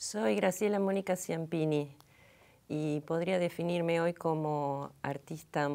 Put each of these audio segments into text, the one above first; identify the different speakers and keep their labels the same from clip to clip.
Speaker 1: Soy Graciela Mónica Ciampini y podría definirme hoy como artista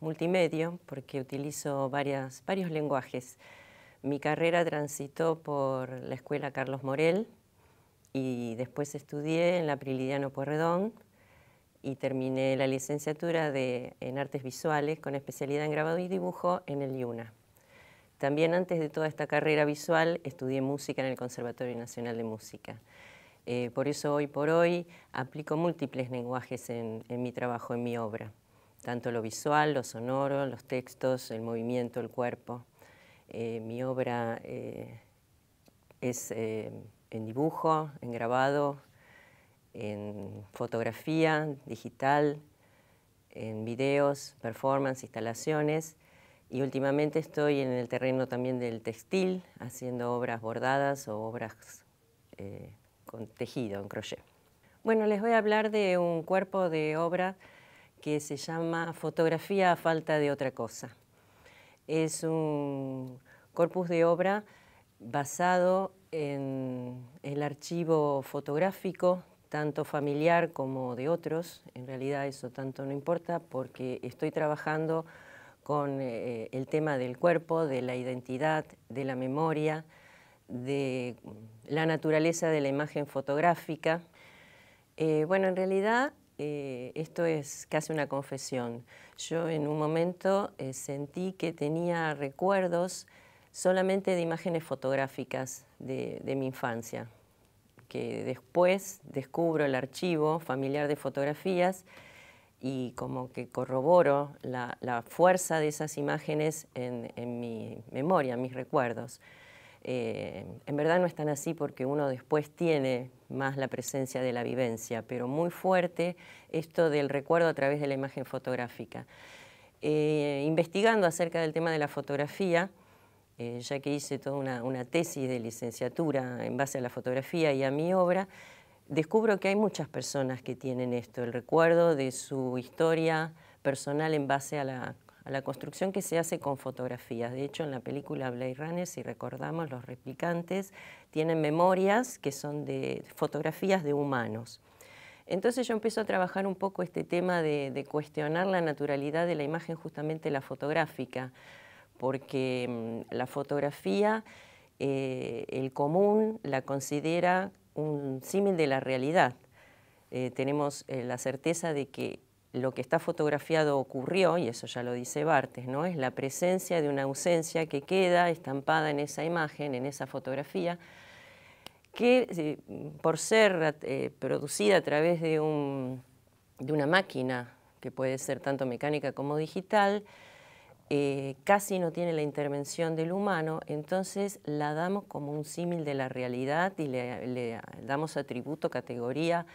Speaker 1: multimedio porque utilizo varios lenguajes. Mi carrera transitó por la Escuela Carlos Morel y después estudié en la Prilidiano Porredón y terminé la licenciatura en Artes Visuales con especialidad en grabado y dibujo en el IUNA. También antes de toda esta carrera visual estudié música en el Conservatorio Nacional de Música. Eh, por eso hoy por hoy aplico múltiples lenguajes en, mi trabajo, en mi obra, tanto lo visual, lo sonoro, los textos, el movimiento, el cuerpo. Eh, mi obra eh, es en dibujo, en grabado, en fotografía digital, en videos, performance, instalaciones y últimamente estoy en el terreno también del textil, haciendo obras bordadas o obras con tejido, en crochet. Bueno, les voy a hablar de un cuerpo de obra que se llama Fotografía a falta de otra cosa. Es un corpus de obra basado en el archivo fotográfico, tanto familiar como de otros. En realidad eso tanto no importa porque estoy trabajando con eh, el tema del cuerpo, de la identidad, de la memoria, de la naturaleza de la imagen fotográfica. Eh, bueno, en realidad eh, esto es casi una confesión. Yo en un momento eh, sentí que tenía recuerdos solamente de imágenes fotográficas de, mi infancia, que después descubro el archivo familiar de fotografías y como que corroboro la, fuerza de esas imágenes en, en mi memoria, mis recuerdos. Eh, en verdad no están así porque uno después tiene más la presencia de la vivencia, pero muy fuerte esto del recuerdo a través de la imagen fotográfica. Eh, investigando acerca del tema de la fotografía, eh, ya que hice toda una, una tesis de licenciatura en base a la fotografía y a mi obra, descubro que hay muchas personas que tienen esto, el recuerdo de su historia personal en base a la a la construcción que se hace con fotografías. De hecho, en la película Blade Runner, si recordamos, los replicantes tienen memorias que son de fotografías de humanos. Entonces yo empiezo a trabajar un poco este tema de, cuestionar la naturalidad de la imagen, justamente la fotográfica, porque mm, la fotografía, eh, el común la considera un símil de la realidad. Eh, tenemos eh, la certeza de que lo que está fotografiado ocurrió, y eso ya lo dice Bartes, es la presencia de una ausencia que queda estampada en esa imagen, en esa fotografía, que eh, por ser eh, producida a través de, una máquina, que puede ser tanto mecánica como digital, eh, casi no tiene la intervención del humano, entonces la damos como un símil de la realidad y le damos atributo, categoría,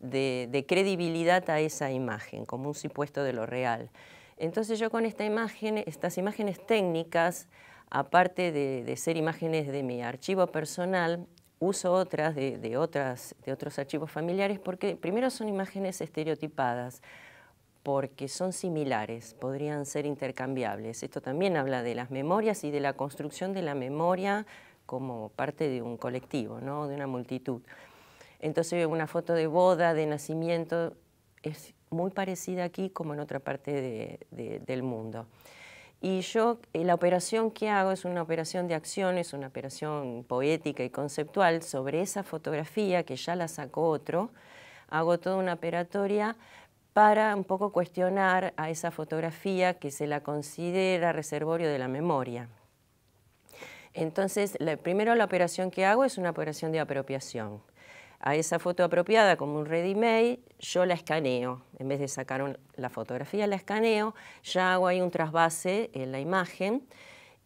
Speaker 1: de, credibilidad a esa imagen, como un supuesto de lo real. Entonces yo con esta imagen, estas imágenes técnicas, aparte de, ser imágenes de mi archivo personal, uso otras de, de, otras de otros archivos familiares porque primero son imágenes estereotipadas, porque son similares, podrían ser intercambiables. Esto también habla de las memorias y de la construcción de la memoria como parte de un colectivo, ¿no? de una multitud. Entonces una foto de boda, de nacimiento, es muy parecida aquí como en otra parte del mundo. Y yo, eh, la operación que hago es una operación de acciones, una operación poética y conceptual sobre esa fotografía que ya la sacó otro. Hago toda una operatoria para un poco cuestionar a esa fotografía que se la considera reservorio de la memoria. Entonces, primero la operación que hago es una operación de apropiación a esa foto apropiada como un ready-made, yo la escaneo. En vez de sacar la fotografía, la escaneo, ya hago ahí un trasvase en la imagen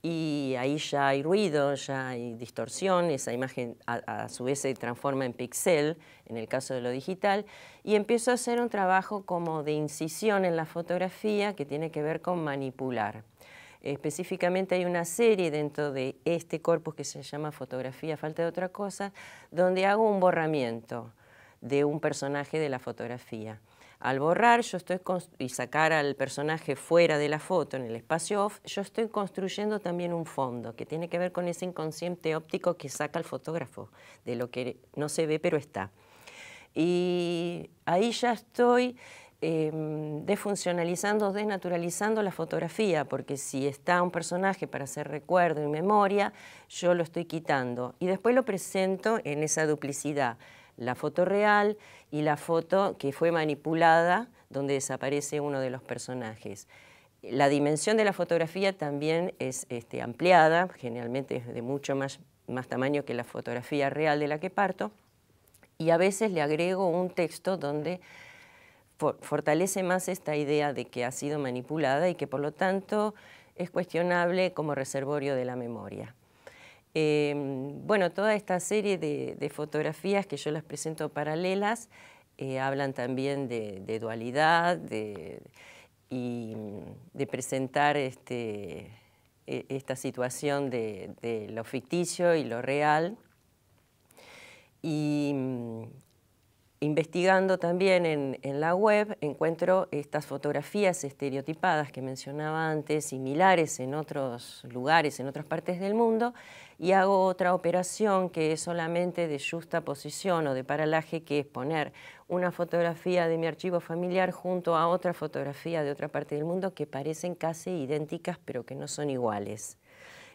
Speaker 1: y ahí ya hay ruido, ya hay distorsión, esa imagen a, su vez se transforma en pixel, en el caso de lo digital, y empiezo a hacer un trabajo como de incisión en la fotografía que tiene que ver con manipular. Específicamente hay una serie dentro de este corpus que se llama Fotografía, falta de otra cosa, donde hago un borramiento de un personaje de la fotografía. Al borrar yo estoy y sacar al personaje fuera de la foto, en el espacio off, yo estoy construyendo también un fondo que tiene que ver con ese inconsciente óptico que saca el fotógrafo, de lo que no se ve pero está. Y ahí ya estoy eh, desfuncionalizando, desnaturalizando la fotografía, porque si está un personaje para hacer recuerdo y memoria, yo lo estoy quitando. Y después lo presento en esa duplicidad, la foto real y la foto que fue manipulada, donde desaparece uno de los personajes. La dimensión de la fotografía también es este, ampliada, generalmente es de mucho más, más tamaño que la fotografía real de la que parto, y a veces le agrego un texto donde fortalece más esta idea de que ha sido manipulada y que por lo tanto es cuestionable como reservorio de la memoria. Em, bueno, toda esta serie de, fotografías que yo las presento paralelas eh, hablan también de, dualidad y mm, de presentar este, e, esta situación de, lo ficticio y lo real. Y mm, investigando también en, la web encuentro estas fotografías estereotipadas que mencionaba antes, similares en otros lugares, en otras partes del mundo, y hago otra operación que es solamente de justa posición o de paralaje, que es poner una fotografía de mi archivo familiar junto a otra fotografía de otra parte del mundo que parecen casi idénticas pero que no son iguales.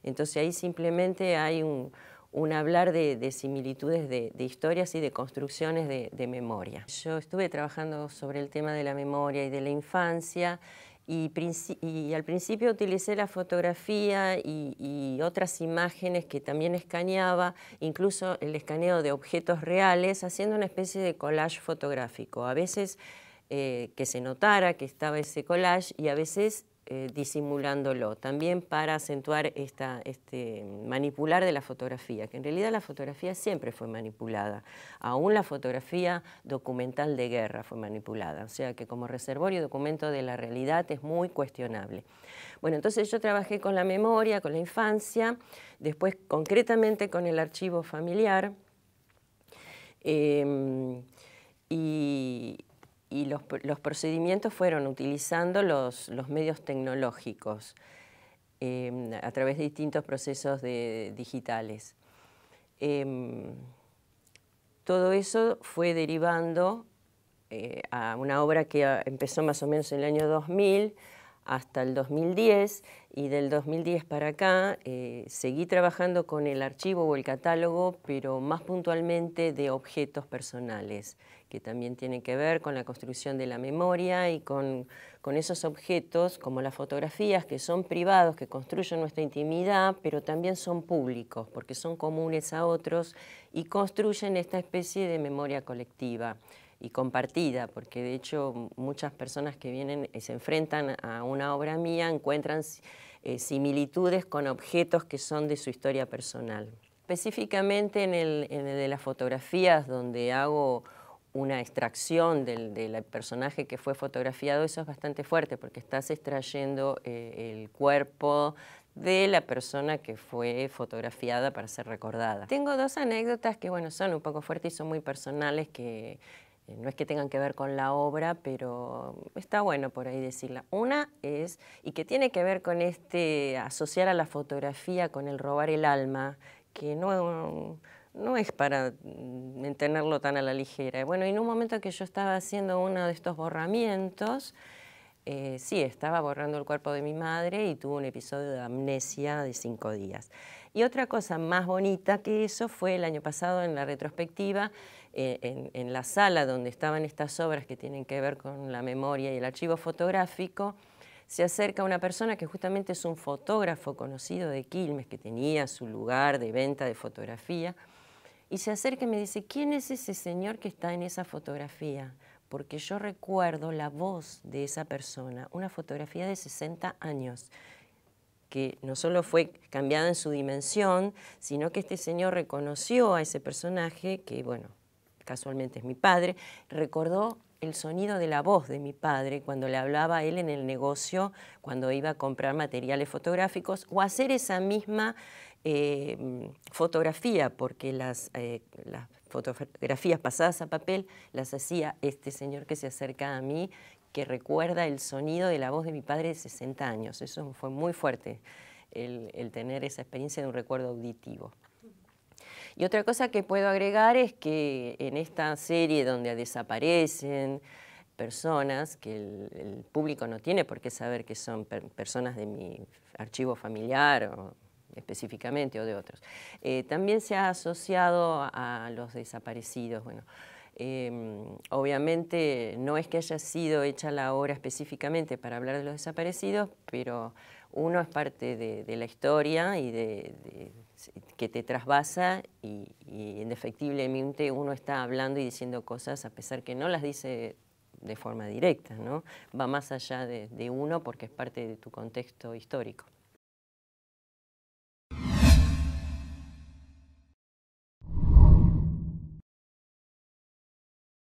Speaker 1: Entonces ahí simplemente hay un, un hablar de, similitudes de, historias y de construcciones de, memoria. Yo estuve trabajando sobre el tema de la memoria y de la infancia y, y al principio utilicé la fotografía y, otras imágenes que también escaneaba, incluso el escaneo de objetos reales, haciendo una especie de collage fotográfico. A veces eh, que se notara que estaba ese collage y a veces eh, disimulándolo. También para acentuar esta, este manipular de la fotografía, que en realidad la fotografía siempre fue manipulada. Aún la fotografía documental de guerra fue manipulada. O sea que como reservorio y documento de la realidad es muy cuestionable. Bueno, entonces yo trabajé con la memoria, con la infancia, después concretamente con el archivo familiar. Em, y, y los, procedimientos fueron utilizando los, medios tecnológicos em, a través de distintos procesos digitales. Em, todo eso fue derivando eh, a una obra que empezó más o menos en el año 2000, hasta el 2010 y del 2010 para acá eh, seguí trabajando con el archivo o el catálogo, pero más puntualmente de objetos personales, que también tienen que ver con la construcción de la memoria y con esos objetos como las fotografías que son privados, que construyen nuestra intimidad, pero también son públicos porque son comunes a otros y construyen esta especie de memoria colectiva y compartida, porque de hecho muchas personas que vienen y eh, se enfrentan a una obra mía encuentran eh, similitudes con objetos que son de su historia personal. Específicamente en el, de las fotografías donde hago una extracción del, personaje que fue fotografiado, eso es bastante fuerte porque estás extrayendo eh, el cuerpo de la persona que fue fotografiada para ser recordada. Tengo dos anécdotas que, bueno, son un poco fuertes y son muy personales que eh, no es que tengan que ver con la obra, pero está bueno por ahí decirla. Una es, y que tiene que ver con este asociar a la fotografía con el robar el alma, que no, es para mm, mantenerlo tan a la ligera. Bueno, en un momento que yo estaba haciendo uno de estos borramientos, eh, sí, estaba borrando el cuerpo de mi madre y tuvo un episodio de amnesia de cinco días. Y otra cosa más bonita que eso fue el año pasado en la retrospectiva, eh, en, en, la sala donde estaban estas obras que tienen que ver con la memoria y el archivo fotográfico, se acerca una persona que justamente es un fotógrafo conocido de Quilmes, que tenía su lugar de venta de fotografía, y se acerca y me dice, ¿quién es ese señor que está en esa fotografía? Porque yo recuerdo la voz de esa persona, una fotografía de 60 años que no solo fue cambiada en su dimensión, sino que este señor reconoció a ese personaje, que bueno, casualmente es mi padre, recordó el sonido de la voz de mi padre cuando le hablaba a él en el negocio, cuando iba a comprar materiales fotográficos o hacer esa misma eh, fotografía, porque eh, las fotografías pasadas a papel las hacía este señor que se acerca a mí, que recuerda el sonido de la voz de mi padre de 60 años. Eso fue muy fuerte, el, tener esa experiencia de un recuerdo auditivo. Y otra cosa que puedo agregar es que en esta serie donde desaparecen personas, que el, público no tiene por qué saber que son personas de mi archivo familiar o específicamente o de otros, eh, también se ha asociado a los desaparecidos. Bueno, Em, obviamente no es que haya sido hecha la obra específicamente para hablar de los desaparecidos, pero uno es parte de, la historia y que te trasvasa y, indefectiblemente uno está hablando y diciendo cosas a pesar que no las dice de forma directa, ¿no? va más allá de uno porque es parte de tu contexto histórico.